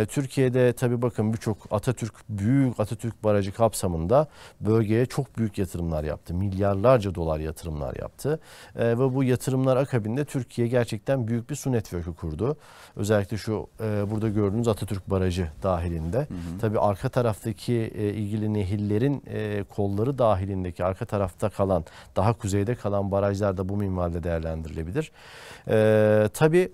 hı. Türkiye'de tabi bakın birçok Atatürk büyük Atatürk barajı kapsamında bölgeye çok büyük yatırımlar yaptı. Milyarlarca dolar yatırımlar yaptı. Ve bu yatırımlar akabinde Türkiye gerçekten büyük bir su network'ü kurdu. Özellikle şu e, burada gördüğünüz Atatürk barajı dahilinde. Tabi arka taraftaki e, ilgili nehirlerin kolları dahilinde halindeki arka tarafta kalan, daha kuzeyde kalan barajlar da bu minvalde değerlendirilebilir. Ee, tabii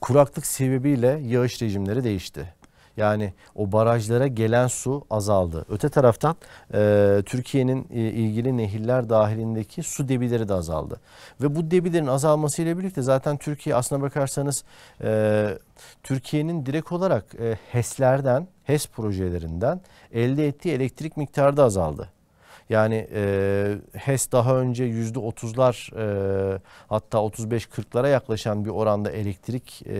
kuraklık sebebiyle yağış rejimleri değişti. Yani o barajlara gelen su azaldı. Öte taraftan e, Türkiye'nin e, ilgili nehirler dahilindeki su debileri de azaldı. Ve bu debilerin azalmasıyla birlikte zaten Türkiye aslına bakarsanız e, Türkiye'nin direkt olarak e, HES'lerden, HES projelerinden elde ettiği elektrik miktarı da azaldı. Yani e, HES daha önce yüzde otuzlar e, hatta 35-40'lara yaklaşan bir oranda elektrik e,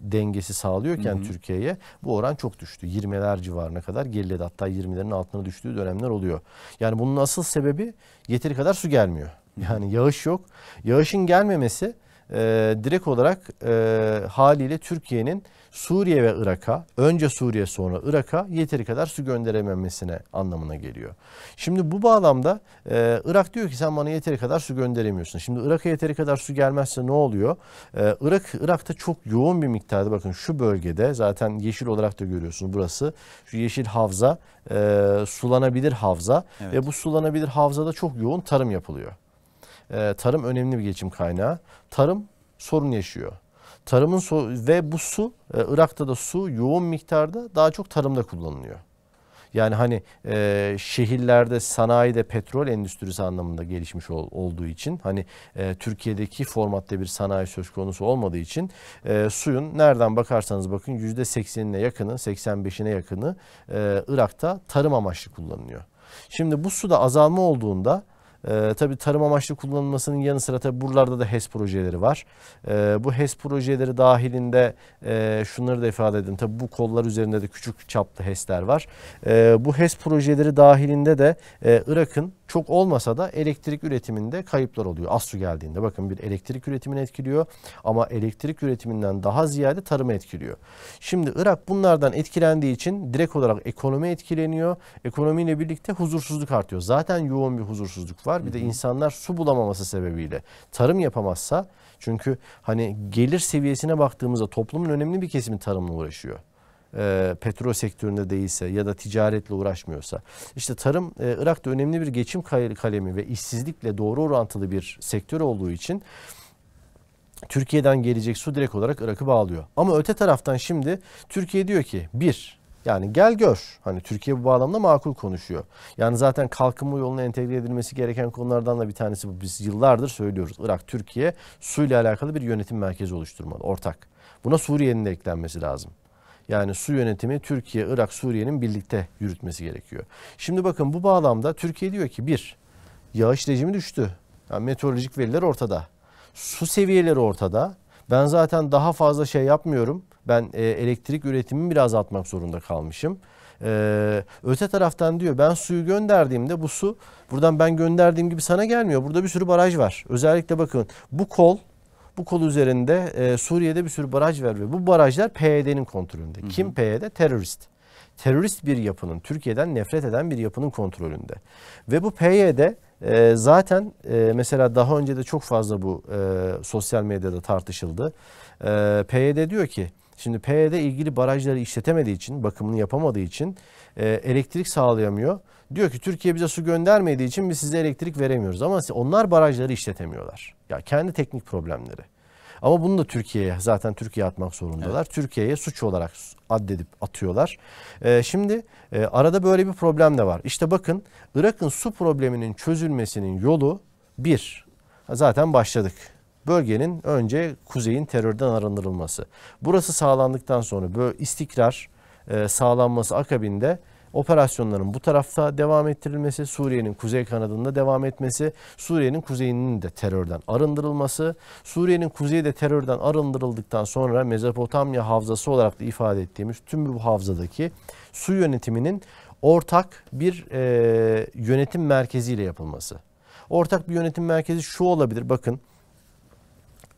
dengesi sağlıyorken hı hı. Türkiye'ye bu oran çok düştü. 20'ler civarına kadar geriledi hatta 20'lerin altına düştüğü dönemler oluyor. Yani bunun asıl sebebi yeteri kadar su gelmiyor. Yani yağış yok. Yağışın gelmemesi e, direkt olarak e, haliyle Türkiye'nin Suriye ve Irak'a önce Suriye sonra Irak'a yeteri kadar su gönderememesine anlamına geliyor. Şimdi bu bağlamda e, Irak diyor ki sen bana yeteri kadar su gönderemiyorsun. Şimdi Irak'a yeteri kadar su gelmezse ne oluyor? E, Irak Irak'ta çok yoğun bir miktarda bakın şu bölgede zaten yeşil olarak da görüyorsunuz burası. Şu yeşil havza e, sulanabilir havza evet. ve bu sulanabilir havzada çok yoğun tarım yapılıyor. E, tarım önemli bir geçim kaynağı. Tarım sorun yaşıyor. Tarımın su ve bu su e, Irak'ta da su yoğun miktarda daha çok tarımda kullanılıyor. Yani hani e, şehirlerde sanayide petrol endüstrisi anlamında gelişmiş ol, olduğu için hani e, Türkiye'deki formatta bir sanayi söz konusu olmadığı için e, suyun nereden bakarsanız bakın %80'ine yakını 85'ine yakını e, Irak'ta tarım amaçlı kullanılıyor. Şimdi bu suda azalma olduğunda ee, tabi tarım amaçlı kullanılmasının yanı sıra tabi buralarda da HES projeleri var. E, bu HES projeleri dahilinde e, şunları da ifade edin tabi bu kollar üzerinde de küçük çaplı HES'ler var. E, bu HES projeleri dahilinde de e, Irak'ın çok olmasa da elektrik üretiminde kayıplar oluyor az su geldiğinde. Bakın bir elektrik üretimini etkiliyor ama elektrik üretiminden daha ziyade tarımı etkiliyor. Şimdi Irak bunlardan etkilendiği için direkt olarak ekonomi etkileniyor. Ekonomiyle birlikte huzursuzluk artıyor. Zaten yoğun bir huzursuzluk var. Bir de insanlar su bulamaması sebebiyle tarım yapamazsa çünkü hani gelir seviyesine baktığımızda toplumun önemli bir kesimi tarımla uğraşıyor e, petrol sektöründe değilse ya da ticaretle uğraşmıyorsa. işte tarım e, Irak'ta önemli bir geçim kalemi ve işsizlikle doğru orantılı bir sektör olduğu için Türkiye'den gelecek su direkt olarak Irak'ı bağlıyor. Ama öte taraftan şimdi Türkiye diyor ki bir yani gel gör. Hani Türkiye bu bağlamda makul konuşuyor. Yani zaten kalkınma yoluna entegre edilmesi gereken konulardan da bir tanesi bu. Biz yıllardır söylüyoruz. Irak, Türkiye suyla alakalı bir yönetim merkezi oluşturmalı. Ortak. Buna Suriye'nin de eklenmesi lazım. Yani su yönetimi Türkiye, Irak, Suriye'nin birlikte yürütmesi gerekiyor. Şimdi bakın bu bağlamda Türkiye diyor ki bir, yağış rejimi düştü. Yani meteorolojik veriler ortada. Su seviyeleri ortada. Ben zaten daha fazla şey yapmıyorum. Ben e, elektrik üretimimi biraz atmak zorunda kalmışım. Ee, öte taraftan diyor ben suyu gönderdiğimde bu su buradan ben gönderdiğim gibi sana gelmiyor. Burada bir sürü baraj var. Özellikle bakın bu kol bu kol üzerinde e, Suriye'de bir sürü baraj ve Bu barajlar PYD'nin e kontrolünde. Hı hı. Kim PYD? E Terörist. Terörist bir yapının, Türkiye'den nefret eden bir yapının kontrolünde. Ve bu PYD e, e, zaten e, mesela daha önce de çok fazla bu e, sosyal medyada tartışıldı. E, PYD diyor ki Şimdi PYD ilgili barajları işletemediği için, bakımını yapamadığı için e, elektrik sağlayamıyor. Diyor ki Türkiye bize su göndermediği için biz size elektrik veremiyoruz. Ama onlar barajları işletemiyorlar. Ya kendi teknik problemleri. Ama bunu da Türkiye'ye zaten Türkiye atmak zorundalar. Evet. Türkiye'ye suç olarak addedip atıyorlar. Ee, şimdi e, arada böyle bir problem de var. İşte bakın Irak'ın su probleminin çözülmesinin yolu bir. Zaten başladık bölgenin önce kuzeyin terörden arındırılması. Burası sağlandıktan sonra böyle istikrar e, sağlanması akabinde operasyonların bu tarafta devam ettirilmesi, Suriye'nin kuzey kanadında devam etmesi, Suriye'nin kuzeyinin de terörden arındırılması, Suriye'nin kuzeyi de terörden arındırıldıktan sonra Mezopotamya havzası olarak da ifade ettiğimiz tüm bu havzadaki su yönetiminin ortak bir e, yönetim merkeziyle yapılması. Ortak bir yönetim merkezi şu olabilir bakın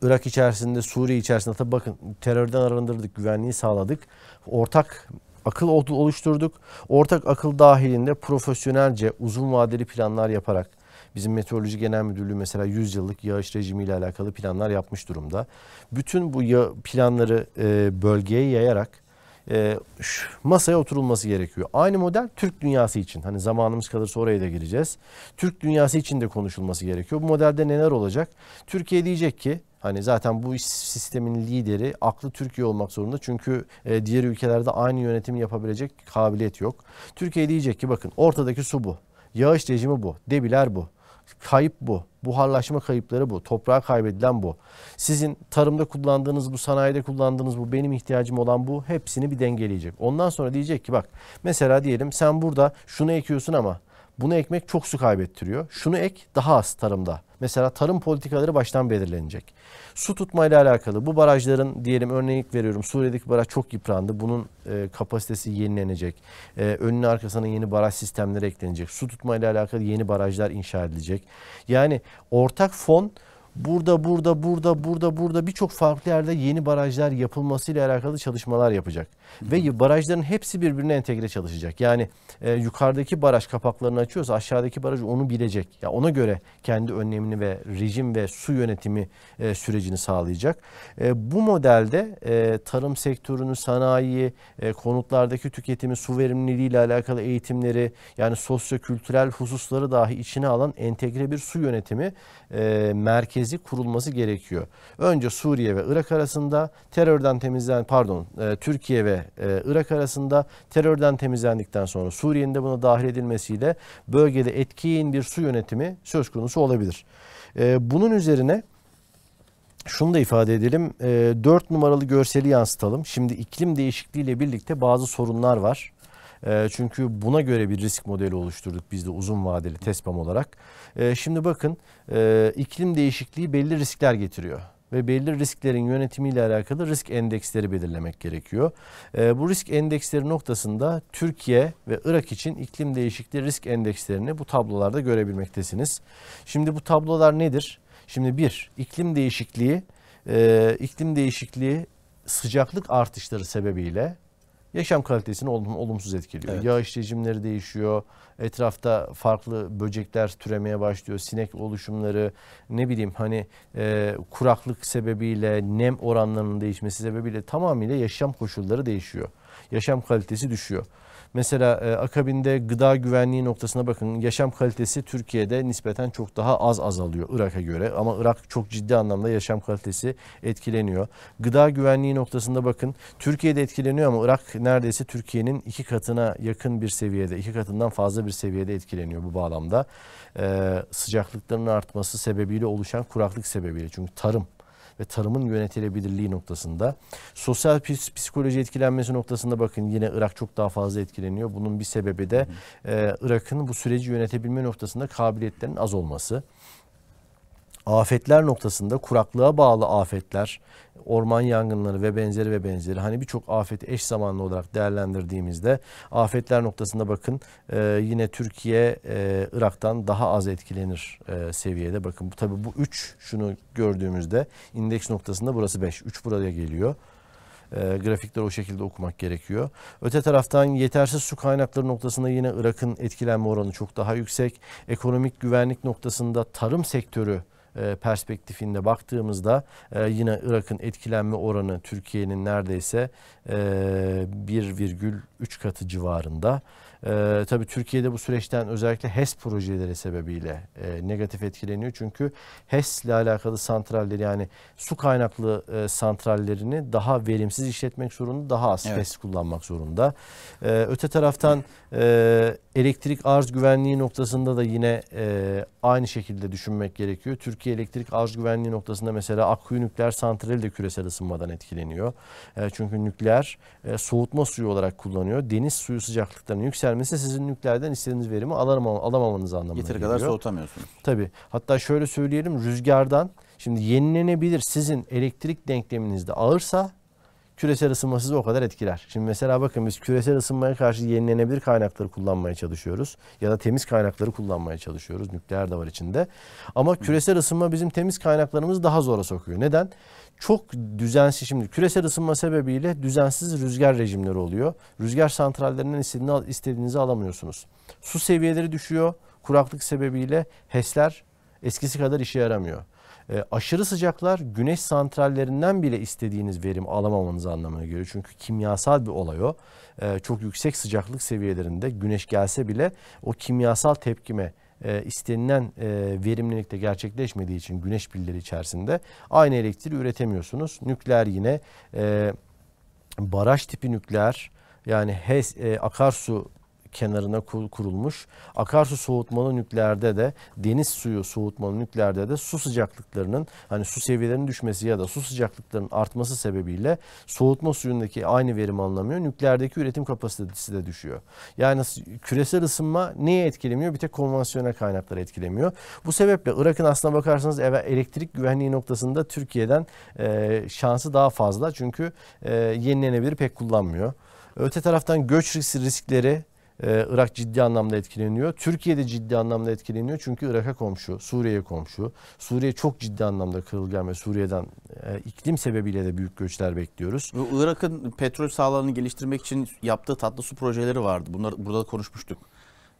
Irak içerisinde, Suriye içerisinde tabi bakın terörden arındırdık, güvenliği sağladık. Ortak akıl oluşturduk. Ortak akıl dahilinde profesyonelce uzun vadeli planlar yaparak bizim Meteoroloji Genel Müdürlüğü mesela 100 yıllık yağış rejimiyle alakalı planlar yapmış durumda. Bütün bu planları bölgeye yayarak e, masaya oturulması gerekiyor. Aynı model Türk dünyası için. Hani zamanımız kalırsa oraya da gireceğiz. Türk dünyası için de konuşulması gerekiyor. Bu modelde neler olacak? Türkiye diyecek ki Hani zaten bu sistemin lideri aklı Türkiye olmak zorunda. Çünkü e, diğer ülkelerde aynı yönetimi yapabilecek kabiliyet yok. Türkiye diyecek ki bakın ortadaki su bu. Yağış rejimi bu. Debiler bu. Kayıp bu. Buharlaşma kayıpları bu. Toprağa kaybedilen bu. Sizin tarımda kullandığınız bu, sanayide kullandığınız bu, benim ihtiyacım olan bu hepsini bir dengeleyecek. Ondan sonra diyecek ki bak mesela diyelim sen burada şunu ekiyorsun ama bunu ekmek çok su kaybettiriyor. Şunu ek daha az tarımda. Mesela tarım politikaları baştan belirlenecek. Su tutmayla alakalı bu barajların diyelim örnek veriyorum Suriye'deki baraj çok yıprandı. Bunun e, kapasitesi yenilenecek. E, önüne arkasına yeni baraj sistemleri eklenecek. Su tutmayla alakalı yeni barajlar inşa edilecek. Yani ortak fon burada burada burada burada burada birçok farklı yerde yeni barajlar yapılmasıyla alakalı çalışmalar yapacak. Hı. Ve barajların hepsi birbirine entegre çalışacak. Yani e, yukarıdaki baraj kapaklarını açıyorsa aşağıdaki baraj onu bilecek. Ya yani ona göre kendi önlemini ve rejim ve su yönetimi e, sürecini sağlayacak. E, bu modelde e, tarım sektörünü, sanayiyi, e, konutlardaki tüketimi, su verimliliği ile alakalı eğitimleri yani sosyo-kültürel hususları dahi içine alan entegre bir su yönetimi e, merkezi tezi kurulması gerekiyor. Önce Suriye ve Irak arasında terörden temizlen pardon e, Türkiye ve e, Irak arasında terörden temizlendikten sonra Suriye'nin de buna dahil edilmesiyle bölgede etkin bir su yönetimi söz konusu olabilir. E, bunun üzerine şunu da ifade edelim. E, 4 numaralı görseli yansıtalım. Şimdi iklim değişikliğiyle birlikte bazı sorunlar var. Ee, çünkü buna göre bir risk modeli oluşturduk biz de uzun vadeli TESPAM olarak. Ee, şimdi bakın e, iklim değişikliği belli riskler getiriyor ve belli risklerin yönetimiyle alakalı risk endeksleri belirlemek gerekiyor. Ee, bu risk endeksleri noktasında Türkiye ve Irak için iklim değişikliği risk endekslerini bu tablolarda görebilmektesiniz. Şimdi bu tablolar nedir? Şimdi bir, iklim değişikliği, e, iklim değişikliği sıcaklık artışları sebebiyle yaşam kalitesini olumsuz etkiliyor. Evet. Yağ işleyicimleri değişiyor. Etrafta farklı böcekler türemeye başlıyor. Sinek oluşumları ne bileyim hani e, kuraklık sebebiyle nem oranlarının değişmesi sebebiyle tamamıyla yaşam koşulları değişiyor. Yaşam kalitesi düşüyor. Mesela e, akabinde gıda güvenliği noktasına bakın. Yaşam kalitesi Türkiye'de nispeten çok daha az azalıyor Irak'a göre. Ama Irak çok ciddi anlamda yaşam kalitesi etkileniyor. Gıda güvenliği noktasında bakın. Türkiye'de etkileniyor ama Irak neredeyse Türkiye'nin iki katına yakın bir seviyede, iki katından fazla bir seviyede etkileniyor bu bağlamda. E, sıcaklıkların artması sebebiyle oluşan kuraklık sebebiyle. Çünkü tarım ve tarımın yönetilebilirliği noktasında. Sosyal psikoloji etkilenmesi noktasında bakın yine Irak çok daha fazla etkileniyor. Bunun bir sebebi de e, Irak'ın bu süreci yönetebilme noktasında kabiliyetlerinin az olması afetler noktasında kuraklığa bağlı afetler, orman yangınları ve benzeri ve benzeri hani birçok afet eş zamanlı olarak değerlendirdiğimizde afetler noktasında bakın e, yine Türkiye e, Irak'tan daha az etkilenir e, seviyede. Bakın bu tabi bu 3 şunu gördüğümüzde indeks noktasında burası 5. 3 buraya geliyor. E, grafikleri o şekilde okumak gerekiyor. Öte taraftan yetersiz su kaynakları noktasında yine Irak'ın etkilenme oranı çok daha yüksek. Ekonomik güvenlik noktasında tarım sektörü e, perspektifinde baktığımızda e, yine Irak'ın etkilenme oranı Türkiye'nin neredeyse 1,3 e, katı civarında. E, tabii Türkiye'de bu süreçten özellikle HES projeleri sebebiyle e, negatif etkileniyor. Çünkü HES ile alakalı santralleri yani su kaynaklı e, santrallerini daha verimsiz işletmek zorunda, daha az evet. HES kullanmak zorunda. E, öte taraftan e, elektrik arz güvenliği noktasında da yine e, aynı şekilde düşünmek gerekiyor. Türkiye elektrik arz güvenliği noktasında mesela akü nükleer santrali de küresel ısınmadan etkileniyor. E, çünkü nükleer e, soğutma suyu olarak kullanıyor. Deniz suyu sıcaklıklarını yükselt vermesi sizin nükleerden istediğiniz verimi alamam, alamamanız anlamına geliyor. Yeteri kadar soğutamıyorsunuz. Tabii. Hatta şöyle söyleyelim rüzgardan şimdi yenilenebilir sizin elektrik denkleminizde ağırsa küresel ısınma sizi o kadar etkiler. Şimdi mesela bakın biz küresel ısınmaya karşı yenilenebilir kaynakları kullanmaya çalışıyoruz. Ya da temiz kaynakları kullanmaya çalışıyoruz. Nükleer de var içinde. Ama küresel ısınma bizim temiz kaynaklarımızı daha zora sokuyor. Neden? çok düzensiz şimdi küresel ısınma sebebiyle düzensiz rüzgar rejimleri oluyor. Rüzgar santrallerinden istediğini, istediğinizi alamıyorsunuz. Su seviyeleri düşüyor. Kuraklık sebebiyle HES'ler eskisi kadar işe yaramıyor. E, aşırı sıcaklar güneş santrallerinden bile istediğiniz verim alamamanız anlamına geliyor. Çünkü kimyasal bir olay o. E, çok yüksek sıcaklık seviyelerinde güneş gelse bile o kimyasal tepkime e, istenilen e, verimlilikte gerçekleşmediği için güneş pilleri içerisinde aynı elektriği üretemiyorsunuz. Nükleer yine e, baraj tipi nükleer yani HES, e, akarsu kenarına kurulmuş. Akarsu soğutmalı nükleerde de deniz suyu soğutmalı nükleerde de su sıcaklıklarının hani su seviyelerinin düşmesi ya da su sıcaklıklarının artması sebebiyle soğutma suyundaki aynı verim anlamıyor Nükleerdeki üretim kapasitesi de düşüyor. Yani küresel ısınma neye etkilemiyor? Bir tek konvansiyonel kaynakları etkilemiyor. Bu sebeple Irak'ın aslına bakarsanız elektrik güvenliği noktasında Türkiye'den şansı daha fazla. Çünkü yenilenebilir pek kullanmıyor. Öte taraftan göç riskleri ee, Irak ciddi anlamda etkileniyor. Türkiye de ciddi anlamda etkileniyor. Çünkü Irak'a komşu, Suriye'ye komşu. Suriye çok ciddi anlamda kırılgan ve Suriye'den e, iklim sebebiyle de büyük göçler bekliyoruz. Bu Irak'ın petrol sahalarını geliştirmek için yaptığı tatlı su projeleri vardı. bunları burada da konuşmuştuk.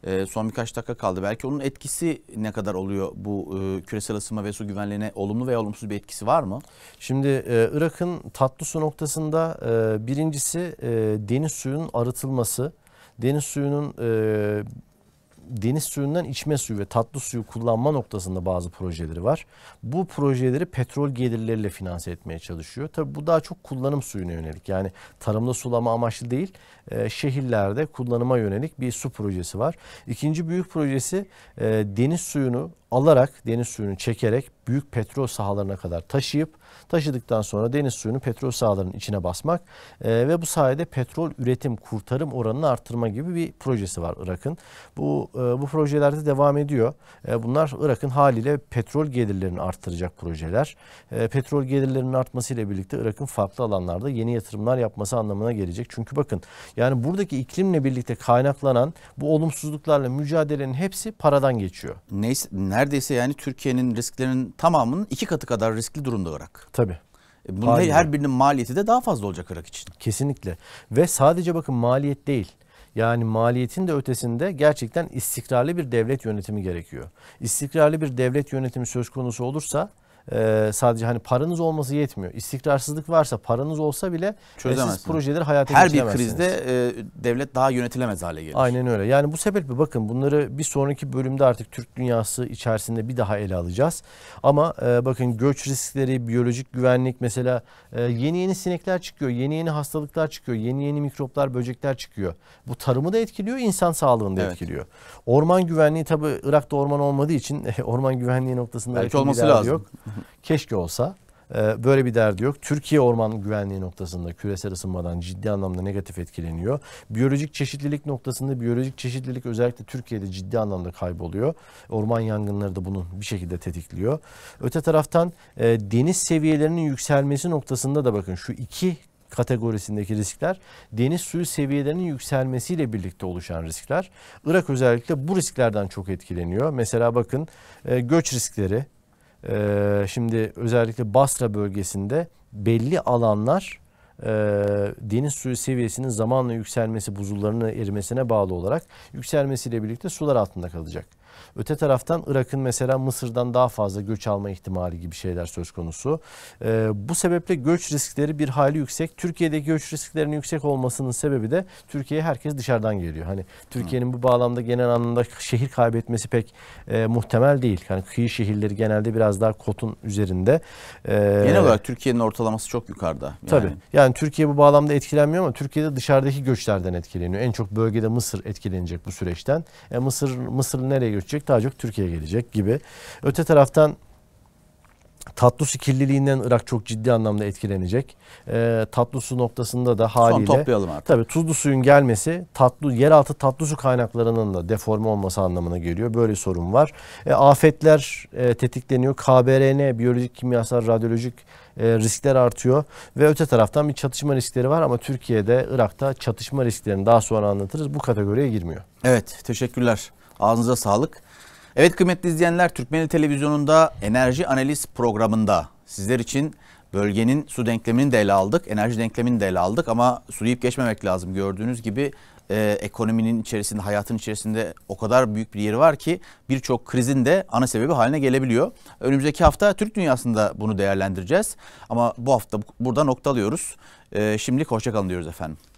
E, son birkaç dakika kaldı. Belki onun etkisi ne kadar oluyor bu e, küresel ısınma ve su güvenliğine olumlu veya olumsuz bir etkisi var mı? Şimdi e, Irak'ın tatlı su noktasında e, birincisi e, deniz suyunun arıtılması deniz suyunun e, deniz suyundan içme suyu ve tatlı suyu kullanma noktasında bazı projeleri var. Bu projeleri petrol gelirleriyle finanse etmeye çalışıyor. Tabii bu daha çok kullanım suyuna yönelik. Yani tarımda sulama amaçlı değil e, şehirlerde kullanıma yönelik bir su projesi var. İkinci büyük projesi e, deniz suyunu alarak, deniz suyunu çekerek büyük petrol sahalarına kadar taşıyıp taşıdıktan sonra deniz suyunu petrol sahalarının içine basmak e, ve bu sayede petrol üretim kurtarım oranını artırma gibi bir projesi var Irak'ın. Bu e, bu projelerde devam ediyor. E, bunlar Irak'ın haliyle petrol gelirlerini arttıracak projeler. E, petrol gelirlerinin artmasıyla birlikte Irak'ın farklı alanlarda yeni yatırımlar yapması anlamına gelecek. Çünkü bakın yani buradaki iklimle birlikte kaynaklanan bu olumsuzluklarla mücadelenin hepsi paradan geçiyor. Neyse, neredeyse yani Türkiye'nin risklerinin tamamının iki katı kadar riskli durumda olarak. Tabii. E, bunun Aynen. her birinin maliyeti de daha fazla olacak Irak için. Kesinlikle. Ve sadece bakın maliyet değil. Yani maliyetin de ötesinde gerçekten istikrarlı bir devlet yönetimi gerekiyor. İstikrarlı bir devlet yönetimi söz konusu olursa ee, sadece hani paranız olması yetmiyor. İstikrarsızlık varsa paranız olsa bile e, siz projeleri hayata Her bir krizde e, devlet daha yönetilemez hale gelir. Aynen öyle. Yani bu sebeple bakın bunları bir sonraki bölümde artık Türk dünyası içerisinde bir daha ele alacağız. Ama e, bakın göç riskleri, biyolojik güvenlik mesela e, yeni yeni sinekler çıkıyor, yeni yeni hastalıklar çıkıyor, yeni yeni mikroplar, böcekler çıkıyor. Bu tarımı da etkiliyor, insan sağlığını da evet. etkiliyor. Orman güvenliği tabii Irak'ta orman olmadığı için orman güvenliği noktasında belki olması lazım. Yok. Keşke olsa. Ee, böyle bir derdi yok. Türkiye orman güvenliği noktasında küresel ısınmadan ciddi anlamda negatif etkileniyor. Biyolojik çeşitlilik noktasında biyolojik çeşitlilik özellikle Türkiye'de ciddi anlamda kayboluyor. Orman yangınları da bunu bir şekilde tetikliyor. Öte taraftan e, deniz seviyelerinin yükselmesi noktasında da bakın şu iki kategorisindeki riskler deniz suyu seviyelerinin yükselmesiyle birlikte oluşan riskler. Irak özellikle bu risklerden çok etkileniyor. Mesela bakın e, göç riskleri e, şimdi özellikle Basra bölgesinde belli alanlar e, deniz suyu seviyesinin zamanla yükselmesi buzullarının erimesine bağlı olarak yükselmesiyle birlikte sular altında kalacak. Öte taraftan Irak'ın mesela Mısır'dan daha fazla göç alma ihtimali gibi şeyler söz konusu. E, bu sebeple göç riskleri bir hali yüksek. Türkiye'deki göç risklerinin yüksek olmasının sebebi de Türkiye'ye herkes dışarıdan geliyor. Hani Türkiye'nin bu bağlamda genel anlamda şehir kaybetmesi pek e, muhtemel değil. Hani kıyı şehirleri genelde biraz daha kotun üzerinde. E, genel olarak Türkiye'nin ortalaması çok yukarıda. Yani. Tabii. Yani Türkiye bu bağlamda etkilenmiyor ama Türkiye'de dışarıdaki göçlerden etkileniyor. En çok bölgede Mısır etkilenecek bu süreçten. E, Mısır Mısır nereye göçecek? gelecek daha çok Türkiye gelecek gibi. Öte taraftan tatlı su kirliliğinden Irak çok ciddi anlamda etkilenecek. E, su noktasında da haliyle... Son toplayalım artık. Tabii tuzlu suyun gelmesi tatlı, yeraltı tatlı su kaynaklarının da deforme olması anlamına geliyor. Böyle sorun var. E, afetler e, tetikleniyor. KBRN, biyolojik, kimyasal, radyolojik e, riskler artıyor. Ve öte taraftan bir çatışma riskleri var ama Türkiye'de, Irak'ta çatışma risklerini daha sonra anlatırız. Bu kategoriye girmiyor. Evet, teşekkürler. Ağzınıza sağlık. Evet kıymetli izleyenler Türkmeni Televizyonu'nda enerji analiz programında sizler için bölgenin su denklemini de ele aldık, enerji denklemini de ele aldık ama su deyip geçmemek lazım. Gördüğünüz gibi e, ekonominin içerisinde, hayatın içerisinde o kadar büyük bir yeri var ki birçok krizin de ana sebebi haline gelebiliyor. Önümüzdeki hafta Türk dünyasında bunu değerlendireceğiz ama bu hafta burada noktalıyoruz. E, şimdilik hoşçakalın diyoruz efendim.